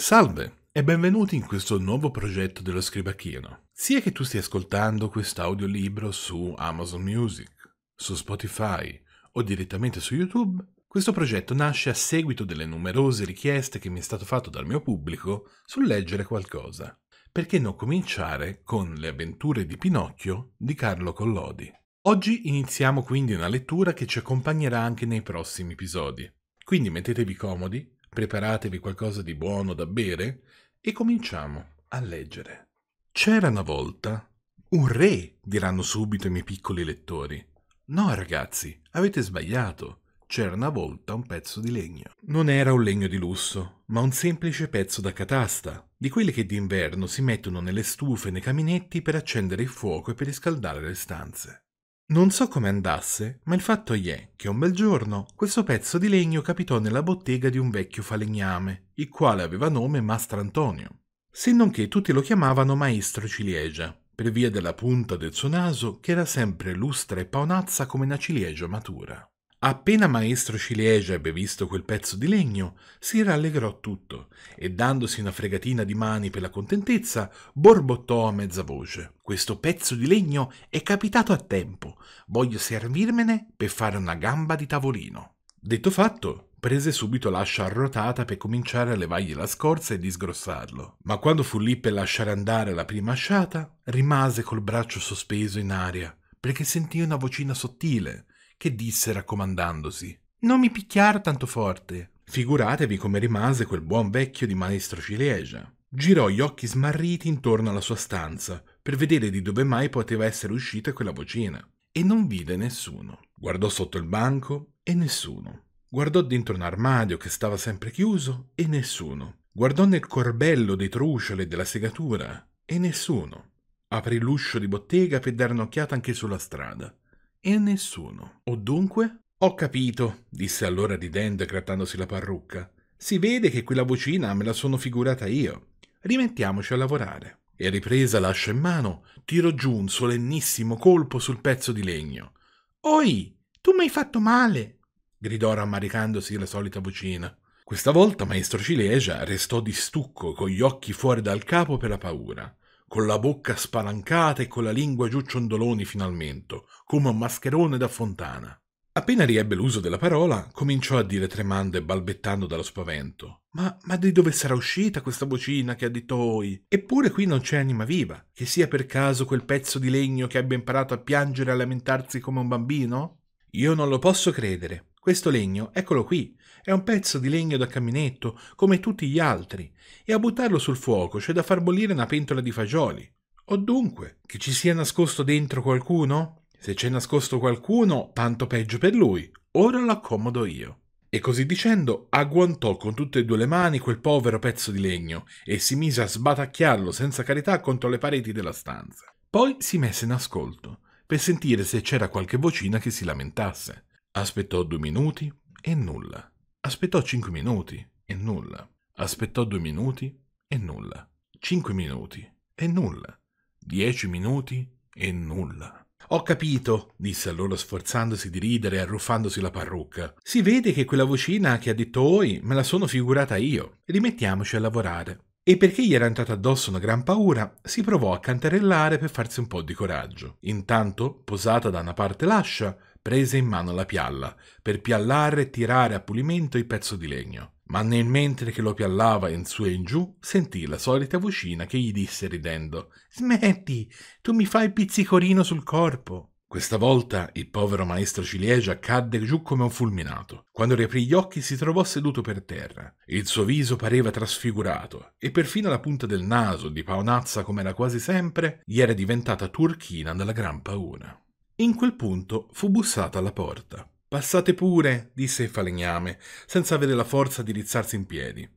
Salve e benvenuti in questo nuovo progetto dello Scribacchino. Sia che tu stia ascoltando questo audiolibro su Amazon Music, su Spotify o direttamente su YouTube, questo progetto nasce a seguito delle numerose richieste che mi è stato fatto dal mio pubblico sul leggere qualcosa. Perché non cominciare con Le avventure di Pinocchio di Carlo Collodi? Oggi iniziamo quindi una lettura che ci accompagnerà anche nei prossimi episodi. Quindi mettetevi comodi, preparatevi qualcosa di buono da bere e cominciamo a leggere. C'era una volta un re, diranno subito i miei piccoli lettori. No, ragazzi, avete sbagliato. C'era una volta un pezzo di legno. Non era un legno di lusso, ma un semplice pezzo da catasta, di quelli che d'inverno si mettono nelle stufe e nei caminetti per accendere il fuoco e per riscaldare le stanze. Non so come andasse, ma il fatto è che un bel giorno questo pezzo di legno capitò nella bottega di un vecchio falegname, il quale aveva nome Mastrantonio, se non che tutti lo chiamavano Maestro Ciliegia, per via della punta del suo naso che era sempre lustra e paonazza come una ciliegia matura. Appena maestro Ciliegia ebbe visto quel pezzo di legno, si rallegrò tutto e dandosi una fregatina di mani per la contentezza, borbottò a mezza voce. Questo pezzo di legno è capitato a tempo, voglio servirmene per fare una gamba di tavolino. Detto fatto, prese subito l'ascia arrotata per cominciare a levargli la scorza e di sgrossarlo. Ma quando fu lì per lasciare andare la prima asciata, rimase col braccio sospeso in aria perché sentì una vocina sottile che disse raccomandandosi: Non mi picchiar tanto forte. Figuratevi come rimase quel buon vecchio di maestro ciliegia. Girò gli occhi smarriti intorno alla sua stanza per vedere di dove mai poteva essere uscita quella vocina. E non vide nessuno. Guardò sotto il banco e nessuno. Guardò dentro un armadio che stava sempre chiuso e nessuno. Guardò nel corbello dei trucioli e della segatura e nessuno. Aprì l'uscio di bottega per dare un'occhiata anche sulla strada e nessuno. O dunque? Ho capito, disse allora ridendo e grattandosi la parrucca. Si vede che quella vocina me la sono figurata io. Rimettiamoci a lavorare. E ripresa l'ascia in mano, tirò giù un solennissimo colpo sul pezzo di legno. Oi, tu mi hai fatto male! gridò rammaricandosi la solita vocina. Questa volta maestro Ciliegia restò di stucco, con gli occhi fuori dal capo per la paura con la bocca spalancata e con la lingua giù ciondoloni fino al mento, come un mascherone da fontana. Appena riebbe l'uso della parola, cominciò a dire tremando e balbettando dallo spavento. Ma, ma di dove sarà uscita questa vocina che ha detto oi? Eppure qui non c'è anima viva, che sia per caso quel pezzo di legno che abbia imparato a piangere e a lamentarsi come un bambino? Io non lo posso credere. Questo legno, eccolo qui, è un pezzo di legno da caminetto, come tutti gli altri, e a buttarlo sul fuoco c'è da far bollire una pentola di fagioli. O dunque, che ci sia nascosto dentro qualcuno? Se c'è nascosto qualcuno, tanto peggio per lui. Ora lo accomodo io. E così dicendo, agguantò con tutte e due le mani quel povero pezzo di legno e si mise a sbatacchiarlo senza carità contro le pareti della stanza. Poi si messe in ascolto, per sentire se c'era qualche vocina che si lamentasse. Aspettò due minuti e nulla. Aspettò 5 minuti e nulla. Aspettò 2 minuti e nulla. 5 minuti e nulla. 10 minuti e nulla. Ho capito, disse allora sforzandosi di ridere e arruffandosi la parrucca. Si vede che quella vocina che ha detto oi me la sono figurata io. Rimettiamoci a lavorare. E perché gli era entrata addosso una gran paura, si provò a cantarellare per farsi un po' di coraggio. Intanto, posata da una parte l'ascia, prese in mano la pialla per piallare e tirare a pulimento il pezzo di legno. Ma nel mentre che lo piallava in su e in giù, sentì la solita vocina che gli disse ridendo: Smetti, tu mi fai il pizzicorino sul corpo. Questa volta il povero maestro ciliegia cadde giù come un fulminato. Quando riaprì gli occhi si trovò seduto per terra. Il suo viso pareva trasfigurato e perfino la punta del naso, di paonazza come era quasi sempre, gli era diventata turchina dalla gran paura. In quel punto fu bussata alla porta. Passate pure, disse il falegname, senza avere la forza di rizzarsi in piedi.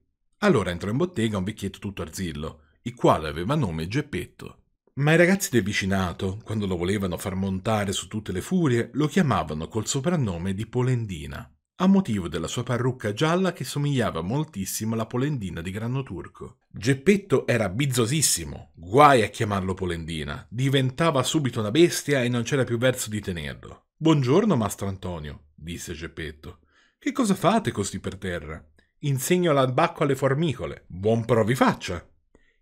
Allora entrò in bottega un vecchietto tutto arzillo, il quale aveva nome Geppetto. Ma i ragazzi del vicinato, quando lo volevano far montare su tutte le furie, lo chiamavano col soprannome di Polendina a motivo della sua parrucca gialla che somigliava moltissimo alla polendina di grano turco. Geppetto era bizzosissimo, guai a chiamarlo polendina, diventava subito una bestia e non c'era più verso di tenerlo. Buongiorno, mastro Antonio, disse Geppetto. Che cosa fate così per terra? Insegno l'albacco alle formicole. Buon pro vi faccia.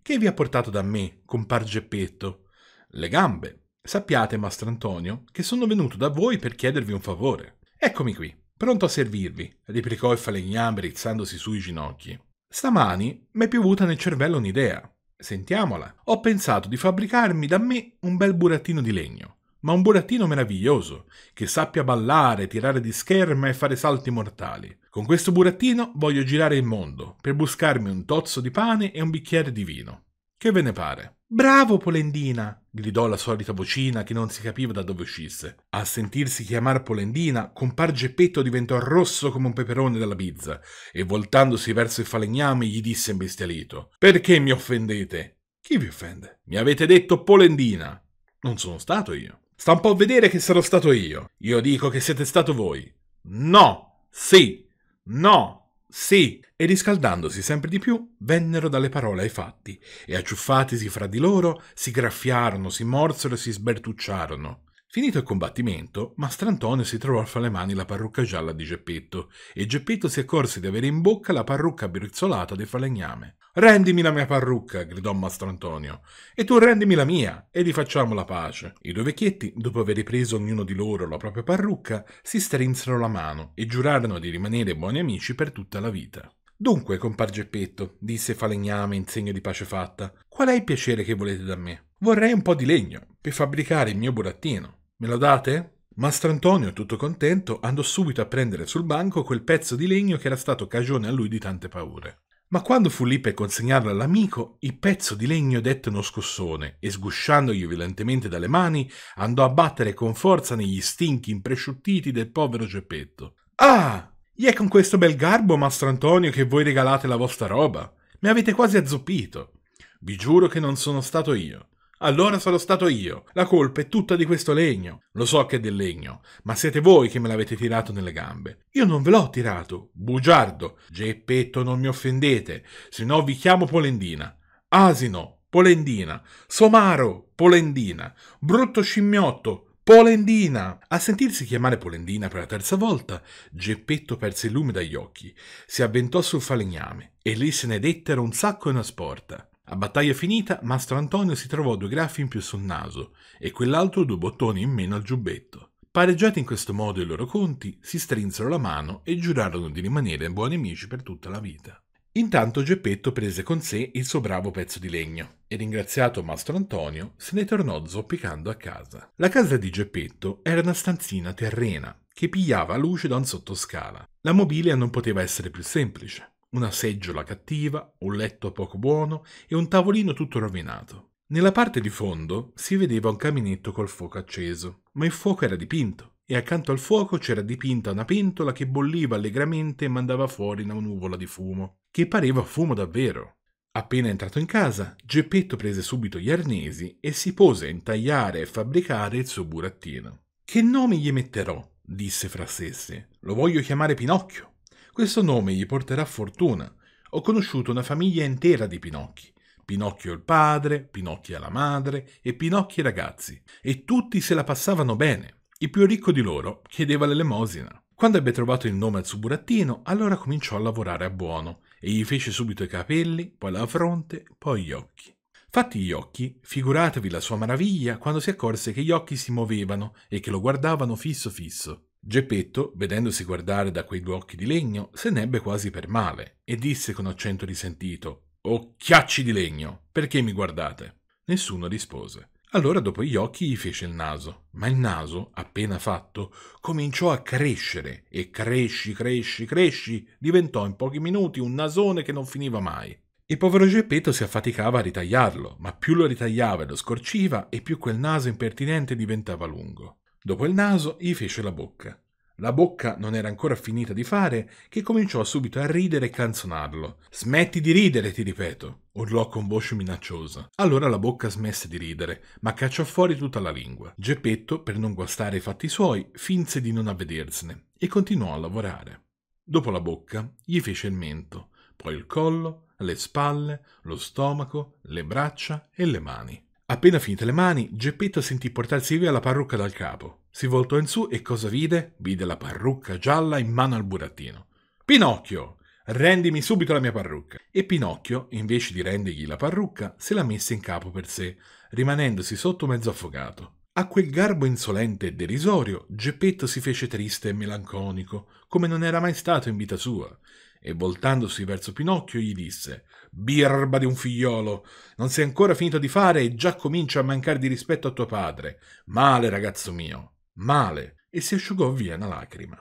Che vi ha portato da me, compar Geppetto? Le gambe. Sappiate, mastro Antonio, che sono venuto da voi per chiedervi un favore. Eccomi qui. Pronto a servirvi, replicò il falegname rizzandosi sui ginocchi. Stamani mi è piovuta nel cervello un'idea. Sentiamola. Ho pensato di fabbricarmi da me un bel burattino di legno, ma un burattino meraviglioso, che sappia ballare, tirare di scherma e fare salti mortali. Con questo burattino voglio girare il mondo per buscarmi un tozzo di pane e un bicchiere di vino. Che ve ne pare? Bravo Polendina! gridò la solita vocina che non si capiva da dove uscisse. A sentirsi chiamar Polendina, compar Geppetto diventò rosso come un peperone dalla bizza e voltandosi verso il falegname gli disse imbestialito: Perché mi offendete? Chi vi offende? Mi avete detto Polendina! Non sono stato io. Sta un po' a vedere che sarò stato io. Io dico che siete stato voi. No! Sì! No! Sì, e riscaldandosi sempre di più, vennero dalle parole ai fatti, e acciuffatisi fra di loro, si graffiarono, si morsero e si sbertucciarono. Finito il combattimento, Mastrantone si trovò fra le mani la parrucca gialla di Geppetto e Geppetto si accorse di avere in bocca la parrucca brizzolata del falegname. Rendimi la mia parrucca, gridò Mastrantonio, e tu rendimi la mia, e facciamo la pace. I due vecchietti, dopo aver ripreso ognuno di loro la propria parrucca, si strinsero la mano e giurarono di rimanere buoni amici per tutta la vita. Dunque, compar Geppetto, disse Falegname in segno di pace fatta, qual è il piacere che volete da me? Vorrei un po' di legno per fabbricare il mio burattino. Me lo date? Mastro Antonio, tutto contento, andò subito a prendere sul banco quel pezzo di legno che era stato cagione a lui di tante paure. Ma quando fu lì per consegnarlo all'amico, il pezzo di legno dette uno scossone e sgusciandogli violentemente dalle mani, andò a battere con forza negli stinchi impresciuttiti del povero Geppetto. Ah! Gli è con questo bel garbo, Mastro Antonio, che voi regalate la vostra roba. Mi avete quasi azzoppito. Vi giuro che non sono stato io. Allora sarò stato io. La colpa è tutta di questo legno. Lo so che è del legno, ma siete voi che me l'avete tirato nelle gambe. Io non ve l'ho tirato. Bugiardo. Geppetto, non mi offendete, se no vi chiamo Polendina. Asino, Polendina. Somaro, Polendina. Brutto scimmiotto, Polendina! A sentirsi chiamare Polendina per la terza volta, Geppetto perse il lume dagli occhi, si avventò sul falegname e lì se ne dettero un sacco e una sporta. A battaglia finita, Mastro Antonio si trovò due graffi in più sul naso e quell'altro due bottoni in meno al giubbetto. Pareggiati in questo modo i loro conti, si strinsero la mano e giurarono di rimanere buoni amici per tutta la vita. Intanto Geppetto prese con sé il suo bravo pezzo di legno e ringraziato Mastro Antonio se ne tornò zoppicando a casa. La casa di Geppetto era una stanzina terrena che pigliava luce da un sottoscala. La mobilia non poteva essere più semplice una seggiola cattiva, un letto poco buono e un tavolino tutto rovinato. Nella parte di fondo si vedeva un caminetto col fuoco acceso, ma il fuoco era dipinto e accanto al fuoco c'era dipinta una pentola che bolliva allegramente e mandava fuori una nuvola di fumo, che pareva fumo davvero. Appena entrato in casa, Geppetto prese subito gli arnesi e si pose a intagliare e fabbricare il suo burattino. Che nome gli metterò? disse fra sé. Lo voglio chiamare Pinocchio questo nome gli porterà fortuna. Ho conosciuto una famiglia intera di Pinocchi. Pinocchio il padre, Pinocchia la madre e Pinocchi i ragazzi. E tutti se la passavano bene. Il più ricco di loro chiedeva l'elemosina. Quando ebbe trovato il nome al suo burattino, allora cominciò a lavorare a buono e gli fece subito i capelli, poi la fronte, poi gli occhi. Fatti gli occhi, figuratevi la sua maraviglia quando si accorse che gli occhi si muovevano e che lo guardavano fisso fisso. Geppetto, vedendosi guardare da quei due occhi di legno, se n'ebbe quasi per male e disse con accento risentito: Occhiacci oh, di legno, perché mi guardate? Nessuno rispose. Allora dopo gli occhi gli fece il naso, ma il naso, appena fatto, cominciò a crescere e cresci, cresci, cresci, diventò in pochi minuti un nasone che non finiva mai. Il povero Geppetto si affaticava a ritagliarlo, ma più lo ritagliava e lo scorciva, e più quel naso impertinente diventava lungo. Dopo il naso gli fece la bocca. La bocca non era ancora finita di fare che cominciò subito a ridere e canzonarlo. Smetti di ridere, ti ripeto, urlò con voce minacciosa. Allora la bocca smesse di ridere, ma cacciò fuori tutta la lingua. Geppetto, per non guastare i fatti suoi, finse di non avvedersene e continuò a lavorare. Dopo la bocca gli fece il mento, poi il collo, le spalle, lo stomaco, le braccia e le mani. Appena finite le mani, Geppetto sentì portarsi via la parrucca dal capo. Si voltò in su e cosa vide? Vide la parrucca gialla in mano al burattino. Pinocchio! Rendimi subito la mia parrucca! E Pinocchio, invece di rendergli la parrucca, se la messe in capo per sé, rimanendosi sotto mezzo affogato. A quel garbo insolente e derisorio, Geppetto si fece triste e melanconico, come non era mai stato in vita sua, e voltandosi verso Pinocchio gli disse Birba di un figliolo, non sei ancora finito di fare e già comincia a mancare di rispetto a tuo padre. Male, ragazzo mio, male. E si asciugò via una lacrima.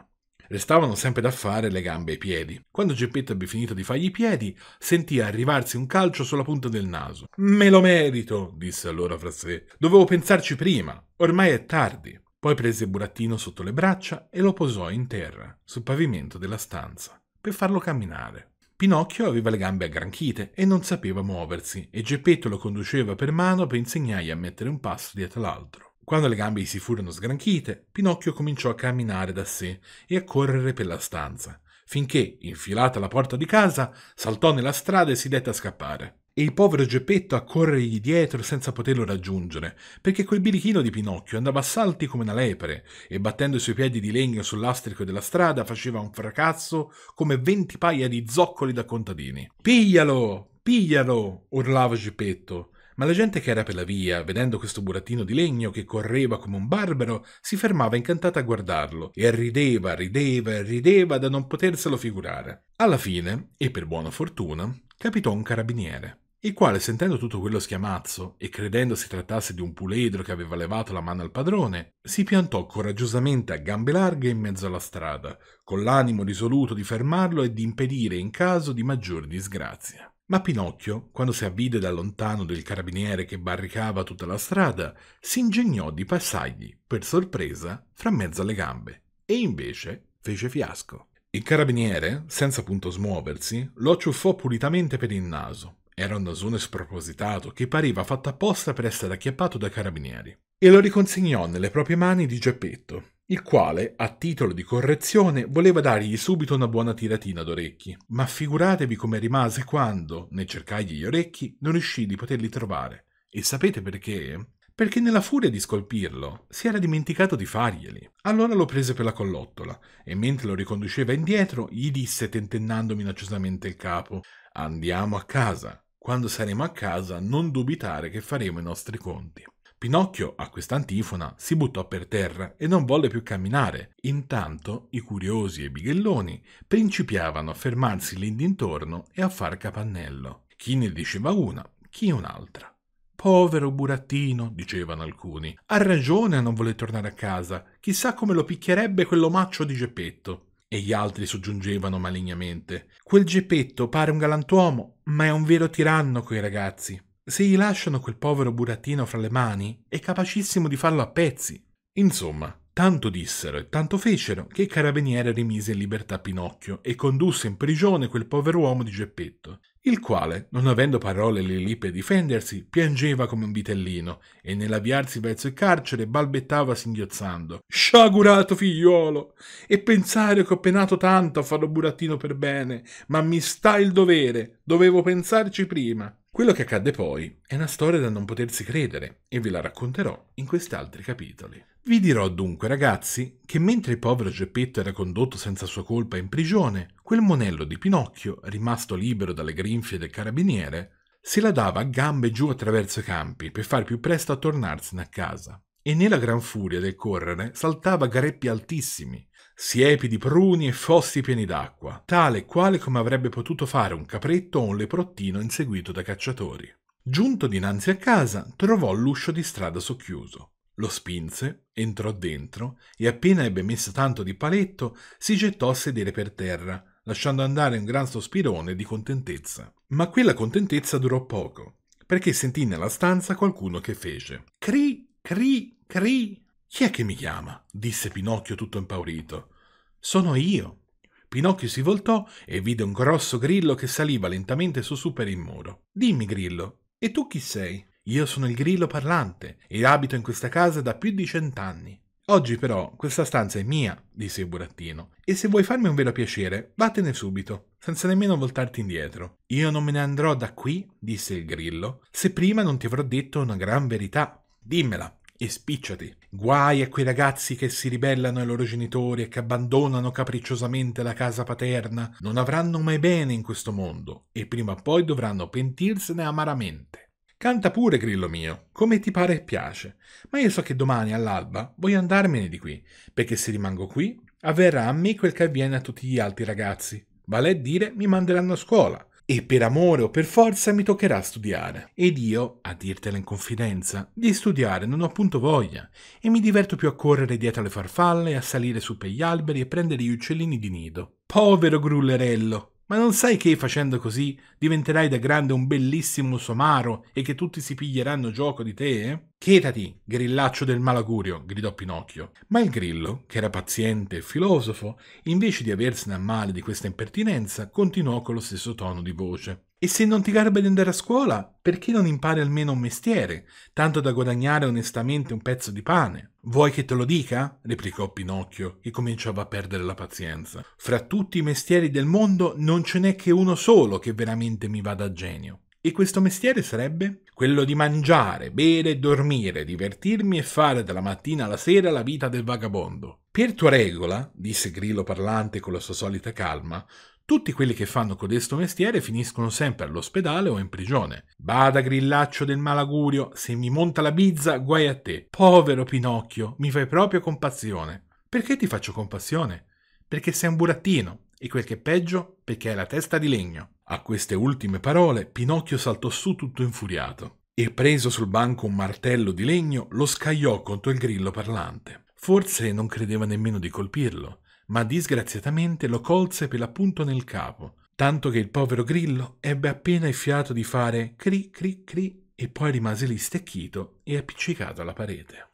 Restavano sempre da fare le gambe e i piedi. Quando Geppetto ebbe finito di fargli i piedi, sentì arrivarsi un calcio sulla punta del naso. Me lo merito, disse allora fra sé. Dovevo pensarci prima. Ormai è tardi. Poi prese il burattino sotto le braccia e lo posò in terra, sul pavimento della stanza per farlo camminare. Pinocchio aveva le gambe aggranchite e non sapeva muoversi e Geppetto lo conduceva per mano per insegnargli a mettere un passo dietro l'altro. Quando le gambe gli si furono sgranchite, Pinocchio cominciò a camminare da sé e a correre per la stanza, finché, infilata la porta di casa, saltò nella strada e si dette a scappare e il povero Geppetto a corrergli dietro senza poterlo raggiungere, perché quel birichino di Pinocchio andava a salti come una lepre e battendo i suoi piedi di legno sull'astrico della strada faceva un fracasso come venti paia di zoccoli da contadini. Piglialo! Piglialo! urlava Geppetto. Ma la gente che era per la via, vedendo questo burattino di legno che correva come un barbero, si fermava incantata a guardarlo e rideva, rideva, e rideva da non poterselo figurare. Alla fine, e per buona fortuna, capitò un carabiniere il quale, sentendo tutto quello schiamazzo e credendo si trattasse di un puledro che aveva levato la mano al padrone, si piantò coraggiosamente a gambe larghe in mezzo alla strada, con l'animo risoluto di fermarlo e di impedire in caso di maggior disgrazia. Ma Pinocchio, quando si avvide da lontano del carabiniere che barricava tutta la strada, si ingegnò di passargli, per sorpresa, fra mezzo alle gambe, e invece fece fiasco. Il carabiniere, senza punto smuoversi, lo acciuffò pulitamente per il naso, era un nasone spropositato che pareva fatto apposta per essere acchiappato dai carabinieri e lo riconsegnò nelle proprie mani di Geppetto, il quale, a titolo di correzione, voleva dargli subito una buona tiratina d'orecchi, ma figuratevi come rimase quando, nel cercargli gli orecchi, non riuscì di poterli trovare. E sapete perché? Perché nella furia di scolpirlo si era dimenticato di farglieli. Allora lo prese per la collottola e mentre lo riconduceva indietro gli disse tentennando minacciosamente il capo Andiamo a casa, quando saremo a casa, non dubitare che faremo i nostri conti. Pinocchio, a questa antifona, si buttò per terra e non volle più camminare. Intanto i curiosi e i bighelloni principiavano a fermarsi lì d'intorno e a far capannello. Chi ne diceva una, chi un'altra. Povero burattino, dicevano alcuni. Ha ragione a non voler tornare a casa. Chissà come lo picchierebbe quell'omaccio di Geppetto e gli altri soggiungevano malignamente. Quel Geppetto pare un galantuomo, ma è un vero tiranno coi ragazzi. Se gli lasciano quel povero burattino fra le mani, è capacissimo di farlo a pezzi. Insomma, tanto dissero e tanto fecero che il carabiniere rimise in libertà Pinocchio e condusse in prigione quel pover'uomo di Geppetto, il quale, non avendo parole lì per difendersi, piangeva come un vitellino e nell'avviarsi verso il carcere balbettava singhiozzando Sciagurato figliuolo! E pensare che ho penato tanto a farlo burattino per bene, ma mi sta il dovere, dovevo pensarci prima. Quello che accadde poi è una storia da non potersi credere e ve la racconterò in questi altri capitoli. Vi dirò dunque, ragazzi, che mentre il povero Geppetto era condotto senza sua colpa in prigione, quel monello di Pinocchio, rimasto libero dalle grinfie del carabiniere, se la dava a gambe giù attraverso i campi per far più presto a tornarsene a casa. E nella gran furia del correre saltava greppi altissimi, siepi di pruni e fossi pieni d'acqua, tale e quale come avrebbe potuto fare un capretto o un leprottino inseguito da cacciatori. Giunto dinanzi a casa, trovò l'uscio di strada socchiuso lo spinse, entrò dentro e appena ebbe messo tanto di paletto, si gettò a sedere per terra, lasciando andare un gran sospirone di contentezza. Ma quella contentezza durò poco, perché sentì nella stanza qualcuno che fece Cri, cri, cri. Chi è che mi chiama? disse Pinocchio tutto impaurito. Sono io. Pinocchio si voltò e vide un grosso grillo che saliva lentamente su su per il muro. Dimmi, grillo, e tu chi sei? Io sono il grillo parlante ed abito in questa casa da più di cent'anni. Oggi però questa stanza è mia, disse il burattino, e se vuoi farmi un vero piacere, vattene subito, senza nemmeno voltarti indietro. Io non me ne andrò da qui, disse il grillo, se prima non ti avrò detto una gran verità. Dimmela, e spicciati. Guai a quei ragazzi che si ribellano ai loro genitori e che abbandonano capricciosamente la casa paterna. Non avranno mai bene in questo mondo e prima o poi dovranno pentirsene amaramente. Canta pure, grillo mio, come ti pare e piace. Ma io so che domani all'alba voglio andarmene di qui, perché se rimango qui avverrà a me quel che avviene a tutti gli altri ragazzi. Vale a dire, mi manderanno a scuola. E per amore o per forza mi toccherà studiare. Ed io, a dirtela in confidenza, di studiare non ho appunto voglia, e mi diverto più a correre dietro le farfalle, a salire su per gli alberi e prendere gli uccellini di nido. Povero grullerello! Ma non sai che facendo così diventerai da grande un bellissimo somaro e che tutti si piglieranno gioco di te? Eh? Chetati, grillaccio del malagurio, gridò Pinocchio. Ma il grillo, che era paziente e filosofo, invece di aversene a male di questa impertinenza, continuò con lo stesso tono di voce. E se non ti garba di andare a scuola, perché non impari almeno un mestiere, tanto da guadagnare onestamente un pezzo di pane? Vuoi che te lo dica? replicò Pinocchio, che cominciava a perdere la pazienza. Fra tutti i mestieri del mondo non ce n'è che uno solo che veramente mi vada a genio. E questo mestiere sarebbe? Quello di mangiare, bere, dormire, divertirmi e fare dalla mattina alla sera la vita del vagabondo. Per tua regola, disse Grillo parlante con la sua solita calma, tutti quelli che fanno codesto mestiere finiscono sempre all'ospedale o in prigione. Bada grillaccio del malagurio, se mi monta la bizza, guai a te. Povero Pinocchio, mi fai proprio compassione. Perché ti faccio compassione? Perché sei un burattino e quel che è peggio, perché hai la testa di legno. A queste ultime parole Pinocchio saltò su tutto infuriato e preso sul banco un martello di legno lo scagliò contro il grillo parlante. Forse non credeva nemmeno di colpirlo, ma disgraziatamente lo colse per l'appunto nel capo, tanto che il povero grillo ebbe appena il fiato di fare cri cri cri e poi rimase lì stecchito e appiccicato alla parete.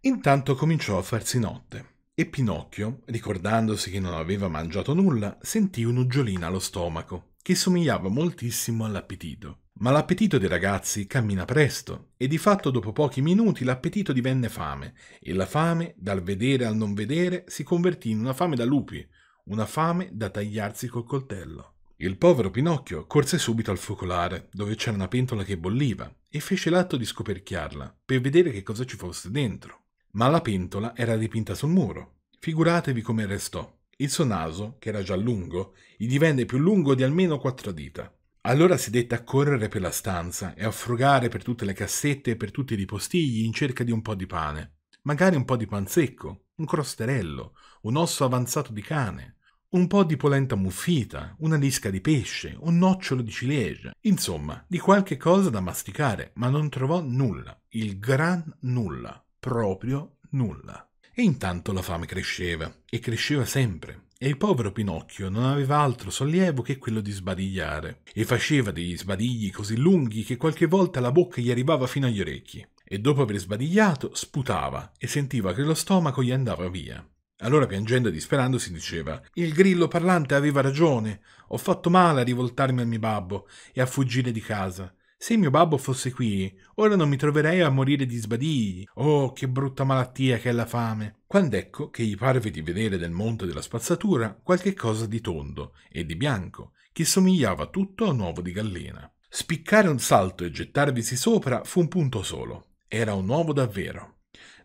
Intanto cominciò a farsi notte e Pinocchio, ricordandosi che non aveva mangiato nulla, sentì un'uggiolina allo stomaco che somigliava moltissimo all'appetito. Ma l'appetito dei ragazzi cammina presto e di fatto dopo pochi minuti l'appetito divenne fame e la fame, dal vedere al non vedere, si convertì in una fame da lupi, una fame da tagliarsi col coltello. Il povero Pinocchio corse subito al focolare, dove c'era una pentola che bolliva, e fece l'atto di scoperchiarla per vedere che cosa ci fosse dentro. Ma la pentola era dipinta sul muro. Figuratevi come restò. Il suo naso, che era già lungo, gli divenne più lungo di almeno quattro dita. Allora si dette a correre per la stanza e a frugare per tutte le cassette e per tutti i ripostigli in cerca di un po' di pane. Magari un po' di pan secco, un crosterello, un osso avanzato di cane, un po' di polenta muffita, una lisca di pesce, un nocciolo di ciliegia, insomma, di qualche cosa da masticare, ma non trovò nulla, il gran nulla, proprio nulla. E intanto la fame cresceva, e cresceva sempre, e il povero Pinocchio non aveva altro sollievo che quello di sbadigliare, e faceva degli sbadigli così lunghi che qualche volta la bocca gli arrivava fino agli orecchi, e dopo aver sbadigliato sputava e sentiva che lo stomaco gli andava via. Allora piangendo e disperandosi diceva Il grillo parlante aveva ragione, ho fatto male a rivoltarmi al mio babbo e a fuggire di casa, se mio babbo fosse qui, ora non mi troverei a morire di sbadigli. Oh, che brutta malattia che è la fame. ecco che gli parve di vedere nel monte della spazzatura qualche cosa di tondo e di bianco, che somigliava tutto a un uovo di gallina. Spiccare un salto e gettarvisi sopra fu un punto solo. Era un uovo davvero.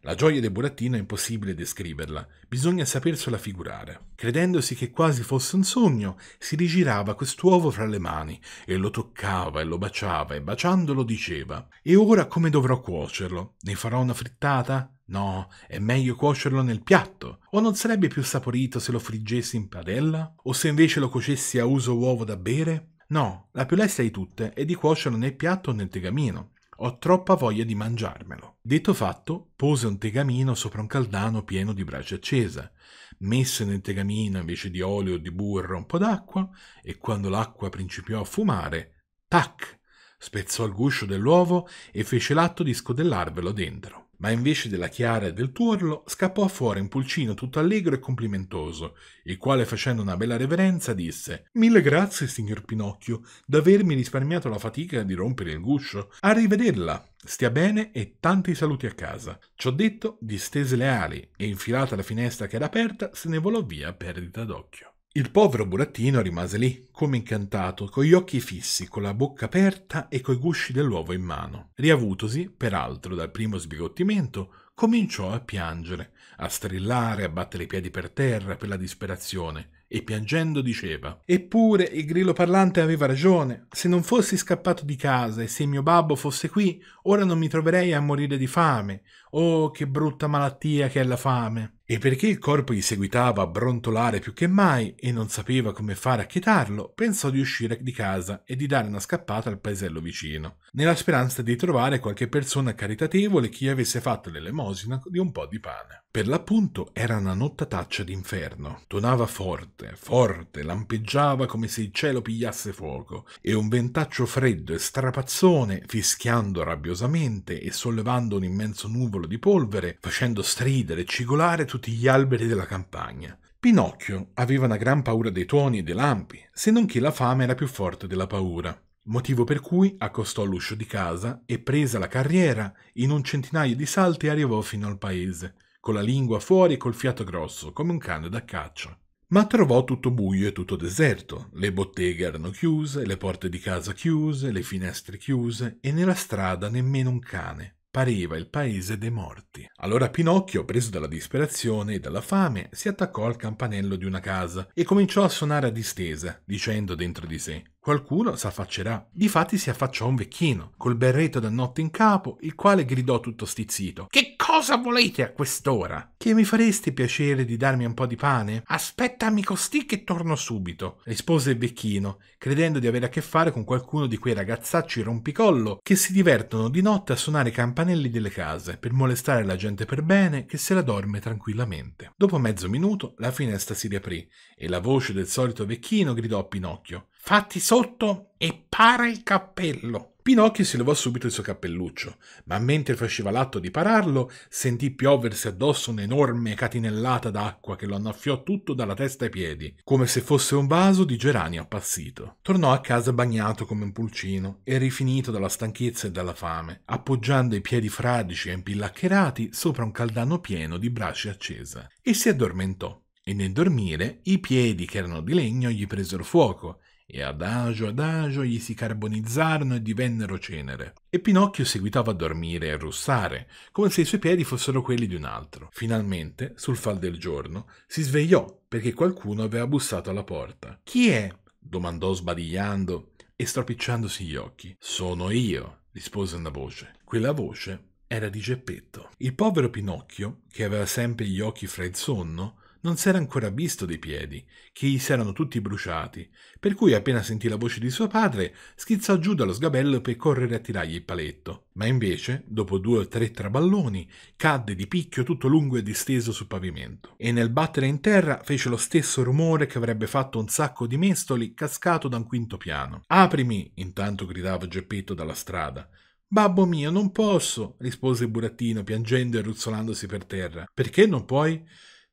La gioia del burattino è impossibile descriverla, bisogna sapersela figurare. Credendosi che quasi fosse un sogno, si rigirava quest'uovo fra le mani e lo toccava e lo baciava e baciandolo diceva: E ora come dovrò cuocerlo? Ne farò una frittata? No, è meglio cuocerlo nel piatto. O non sarebbe più saporito se lo friggessi in padella? O se invece lo cuocessi a uso uovo da bere? No, la più lesta di tutte è di cuocerlo nel piatto o nel tegamino. Ho troppa voglia di mangiarmelo. Detto fatto, pose un tegamino sopra un caldano pieno di brace accesa, messe nel tegamino invece di olio o di burro un po' d'acqua, e quando l'acqua principiò a fumare, tac! spezzò il guscio dell'uovo e fece l'atto di scodellarvelo dentro. Ma invece della Chiara e del tuorlo, scappò fuori un pulcino tutto allegro e complimentoso, il quale facendo una bella reverenza disse «Mille grazie, signor Pinocchio, d'avermi risparmiato la fatica di rompere il guscio. A rivederla, stia bene e tanti saluti a casa». Ciò detto, distese le ali e, infilata la finestra che era aperta, se ne volò via a perdita d'occhio. Il povero burattino rimase lì, come incantato, con gli occhi fissi, con la bocca aperta e coi gusci dell'uovo in mano. Riavutosi, peraltro, dal primo sbigottimento, cominciò a piangere, a strillare, a battere i piedi per terra per la disperazione, e piangendo diceva Eppure il grillo parlante aveva ragione. Se non fossi scappato di casa e se mio babbo fosse qui, ora non mi troverei a morire di fame. Oh, che brutta malattia che è la fame. E perché il corpo gli seguitava a brontolare più che mai e non sapeva come fare a chetarlo, pensò di uscire di casa e di dare una scappata al paesello vicino, nella speranza di trovare qualche persona caritatevole che gli avesse fatto l'elemosina di un po' di pane. Per l'appunto era una nottataccia d'inferno. Tonava forte, forte, lampeggiava come se il cielo pigliasse fuoco, e un ventaccio freddo e strapazzone, fischiando rabbiosamente e sollevando un immenso nuvolo di polvere, facendo stridere e cigolare tutti tutti gli alberi della campagna. Pinocchio aveva una gran paura dei tuoni e dei lampi, se non che la fame era più forte della paura, motivo per cui accostò l'uscio di casa e presa la carriera, in un centinaio di salti arrivò fino al paese, con la lingua fuori e col fiato grosso, come un cane da caccia. Ma trovò tutto buio e tutto deserto. Le botteghe erano chiuse, le porte di casa chiuse, le finestre chiuse e nella strada nemmeno un cane. Pareva il paese dei morti. Allora Pinocchio, preso dalla disperazione e dalla fame, si attaccò al campanello di una casa e cominciò a suonare a distesa, dicendo dentro di sé Qualcuno s'affaccerà. Difatti si affacciò un vecchino, col berretto da notte in capo, il quale gridò tutto stizzito Che Cosa volete a quest'ora? Che mi fareste piacere di darmi un po' di pane? Aspettami amico che torno subito, rispose il vecchino, credendo di avere a che fare con qualcuno di quei ragazzacci rompicollo che si divertono di notte a suonare i campanelli delle case per molestare la gente per bene che se la dorme tranquillamente. Dopo mezzo minuto la finestra si riaprì e la voce del solito vecchino gridò a Pinocchio: Fatti sotto e para il cappello! Pinocchio si levò subito il suo cappelluccio, ma mentre faceva l'atto di pararlo, sentì pioversi addosso un'enorme catinellata d'acqua che lo annaffiò tutto dalla testa ai piedi, come se fosse un vaso di gerani appassito. Tornò a casa bagnato come un pulcino e rifinito dalla stanchezza e dalla fame, appoggiando i piedi fradici e impillaccherati sopra un caldano pieno di brace accesa, e si addormentò. E nel dormire i piedi che erano di legno gli presero fuoco e adagio adagio gli si carbonizzarono e divennero cenere. E Pinocchio seguitava a dormire e a russare, come se i suoi piedi fossero quelli di un altro. Finalmente, sul fal del giorno, si svegliò perché qualcuno aveva bussato alla porta. Chi è? domandò sbadigliando e stropicciandosi gli occhi. Sono io, rispose una voce. Quella voce era di Geppetto. Il povero Pinocchio, che aveva sempre gli occhi fra il sonno, non s'era ancora visto dei piedi, che gli si erano tutti bruciati, per cui appena sentì la voce di suo padre, schizzò giù dallo sgabello per correre a tirargli il paletto. Ma invece, dopo due o tre traballoni, cadde di picchio tutto lungo e disteso sul pavimento. E nel battere in terra fece lo stesso rumore che avrebbe fatto un sacco di mestoli cascato da un quinto piano. Aprimi! intanto gridava Geppetto dalla strada. Babbo mio, non posso, rispose il burattino, piangendo e ruzzolandosi per terra. Perché non puoi?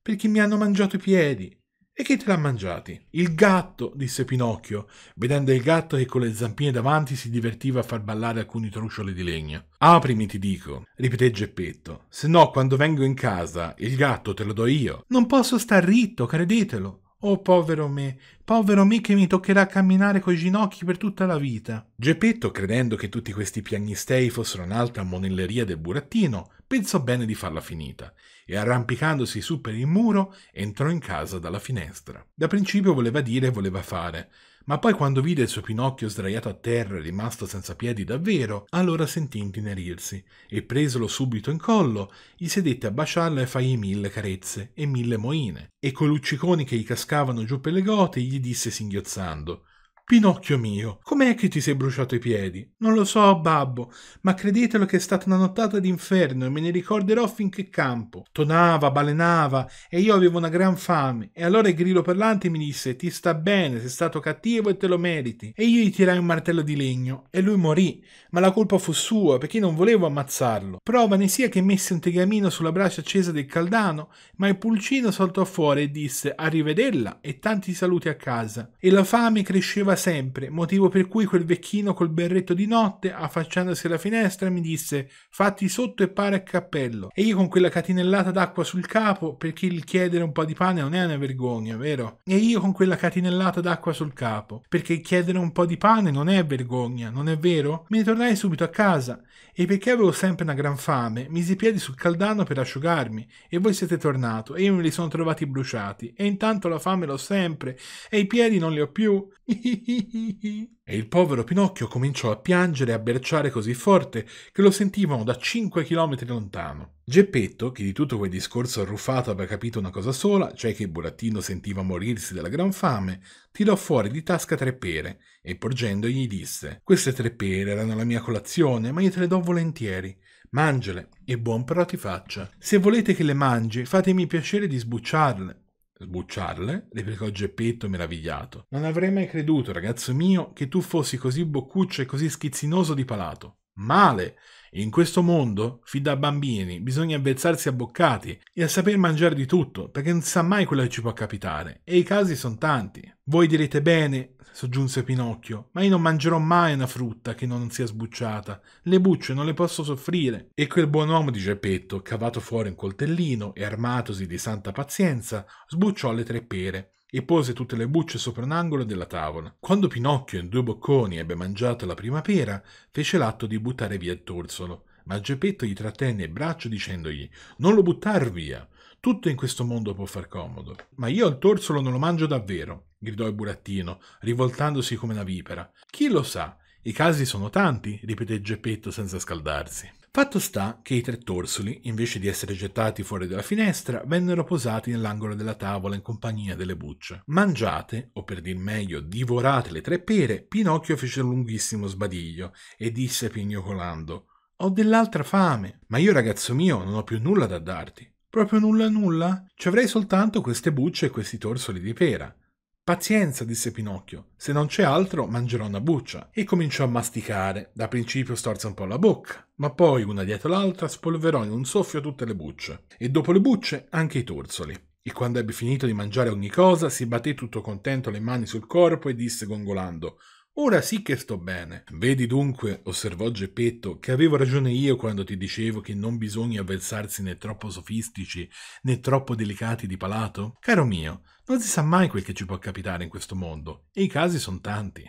perché mi hanno mangiato i piedi. E chi te l'ha mangiati? Il gatto, disse Pinocchio, vedendo il gatto che con le zampine davanti si divertiva a far ballare alcuni truccioli di legno. Aprimi, ti dico, ripeté Geppetto, se no quando vengo in casa il gatto te lo do io. Non posso star ritto, credetelo. Oh povero me, povero me che mi toccherà camminare coi ginocchi per tutta la vita. Geppetto, credendo che tutti questi piagnistei fossero un'altra monelleria del burattino, pensò bene di farla finita e arrampicandosi su per il muro entrò in casa dalla finestra. Da principio voleva dire e voleva fare, ma poi quando vide il suo Pinocchio sdraiato a terra e rimasto senza piedi davvero, allora sentì intenerirsi e presolo subito in collo, gli sedette a baciarlo e fargli mille carezze e mille moine. E coi lucciconi che gli cascavano giù per le gote gli disse singhiozzando Pinocchio mio, com'è che ti sei bruciato i piedi? Non lo so, babbo, ma credetelo che è stata una nottata d'inferno e me ne ricorderò finché campo. Tonava, balenava e io avevo una gran fame. E allora il grillo parlante mi disse: Ti sta bene, sei stato cattivo e te lo meriti. E io gli tirai un martello di legno e lui morì. Ma la colpa fu sua perché non volevo ammazzarlo. Prova ne sia che messe un tegamino sulla braccia accesa del caldano, ma il pulcino saltò fuori e disse: Arrivederla e tanti saluti a casa. E la fame cresceva sempre, motivo per cui quel vecchino col berretto di notte, affacciandosi alla finestra, mi disse fatti sotto e pare a cappello. E io con quella catinellata d'acqua sul capo, perché il chiedere un po' di pane non è una vergogna, vero? E io con quella catinellata d'acqua sul capo, perché il chiedere un po' di pane non è vergogna, non è vero? Me ne tornai subito a casa e perché avevo sempre una gran fame, misi i piedi sul caldano per asciugarmi e voi siete tornato e io me li sono trovati bruciati e intanto la fame l'ho sempre e i piedi non li ho più. e il povero Pinocchio cominciò a piangere e a berciare così forte che lo sentivano da cinque chilometri lontano. Geppetto, che di tutto quel discorso arruffato aveva capito una cosa sola, cioè che il burattino sentiva morirsi dalla gran fame, tirò fuori di tasca tre pere e porgendogli disse: Queste tre pere erano la mia colazione, ma io te le do volentieri. Mangiale e buon però ti faccia. Se volete che le mangi, fatemi piacere di sbucciarle. Sbucciarle? replicò Geppetto meravigliato. Non avrei mai creduto, ragazzo mio, che tu fossi così boccuccio e così schizzinoso di palato. Male. In questo mondo, fin da bambini, bisogna avvezzarsi a boccati e a saper mangiare di tutto, perché non sa mai quello che ci può capitare, e i casi sono tanti. Voi direte bene, soggiunse Pinocchio, ma io non mangerò mai una frutta che non sia sbucciata. Le bucce non le posso soffrire. E quel buon uomo di Geppetto, cavato fuori un coltellino e armatosi di santa pazienza, sbucciò le tre pere e pose tutte le bucce sopra un angolo della tavola. Quando Pinocchio in due bocconi ebbe mangiato la prima pera, fece l'atto di buttare via il torsolo, ma Geppetto gli trattenne il braccio dicendogli Non lo buttar via. Tutto in questo mondo può far comodo. Ma io il torsolo non lo mangio davvero, gridò il burattino, rivoltandosi come una vipera. Chi lo sa? I casi sono tanti, ripeté Geppetto senza scaldarsi. Fatto sta che i tre torsoli, invece di essere gettati fuori dalla finestra, vennero posati nell'angolo della tavola in compagnia delle bucce. Mangiate, o per dir meglio, divorate le tre pere, Pinocchio fece un lunghissimo sbadiglio e disse pignocolando: Ho dell'altra fame, ma io, ragazzo mio, non ho più nulla da darti. Proprio nulla nulla? Ci avrei soltanto queste bucce e questi torsoli di pera. Pazienza, disse Pinocchio, se non c'è altro mangerò una buccia. E cominciò a masticare. Da principio storse un po' la bocca, ma poi una dietro l'altra spolverò in un soffio tutte le bucce. E dopo le bucce anche i torsoli. E quando ebbe finito di mangiare ogni cosa, si batté tutto contento le mani sul corpo e disse gongolando Ora sì che sto bene. Vedi dunque, osservò Geppetto, che avevo ragione io quando ti dicevo che non bisogna avversarsi né troppo sofistici né troppo delicati di palato? Caro mio, non si sa mai quel che ci può capitare in questo mondo, e i casi sono tanti.